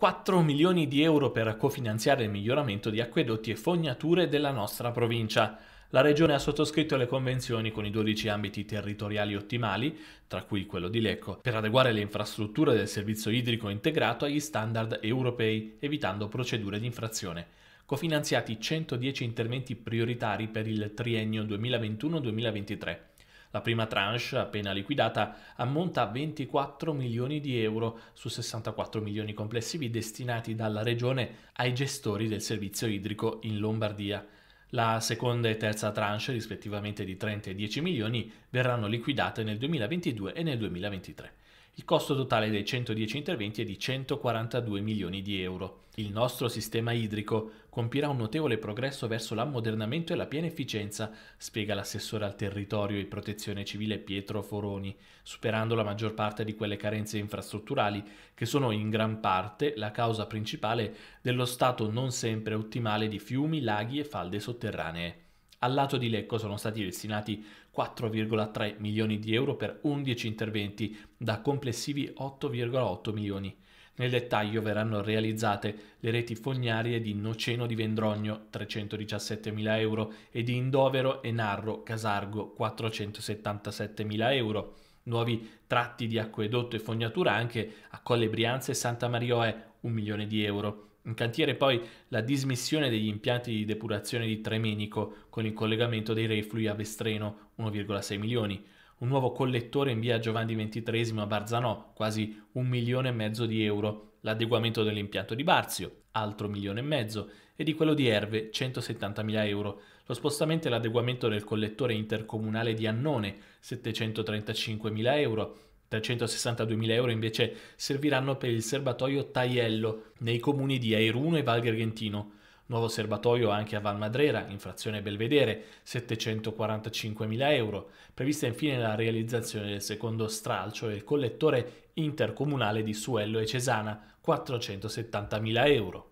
4 milioni di euro per cofinanziare il miglioramento di acquedotti e fognature della nostra provincia. La Regione ha sottoscritto le convenzioni con i 12 ambiti territoriali ottimali, tra cui quello di Lecco, per adeguare le infrastrutture del servizio idrico integrato agli standard europei, evitando procedure di infrazione. Cofinanziati 110 interventi prioritari per il triennio 2021-2023. La prima tranche, appena liquidata, ammonta a 24 milioni di euro su 64 milioni complessivi destinati dalla Regione ai gestori del servizio idrico in Lombardia. La seconda e terza tranche, rispettivamente di 30 e 10 milioni, verranno liquidate nel 2022 e nel 2023. Il costo totale dei 110 interventi è di 142 milioni di euro. Il nostro sistema idrico compirà un notevole progresso verso l'ammodernamento e la piena efficienza, spiega l'assessore al territorio e protezione civile Pietro Foroni, superando la maggior parte di quelle carenze infrastrutturali che sono in gran parte la causa principale dello stato non sempre ottimale di fiumi, laghi e falde sotterranee. Al lato di Lecco sono stati destinati 4,3 milioni di euro per 11 interventi da complessivi 8,8 milioni. Nel dettaglio verranno realizzate le reti fognarie di Noceno di Vendrogno 317.000 euro e di Indovero e Narro Casargo 477 mila euro. Nuovi tratti di acquedotto e fognatura anche a Colle Brianza e Santa Marioe 1 milione di euro in cantiere poi la dismissione degli impianti di depurazione di Tremenico con il collegamento dei reflui a Vestreno 1,6 milioni, un nuovo collettore in via Giovanni XXIII a Barzanò quasi un milione e mezzo di euro, l'adeguamento dell'impianto di Barzio altro milione e mezzo e di quello di Erve 170 mila euro, lo spostamento e l'adeguamento del collettore intercomunale di Annone 735 mila euro, 362.000 euro invece serviranno per il serbatoio Taiello nei comuni di Airuno e Val Ghergentino. Nuovo serbatoio anche a Val Madrera, in frazione Belvedere, 745.000 euro. Prevista infine la realizzazione del secondo stralcio e il collettore intercomunale di Suello e Cesana, 470.000 euro.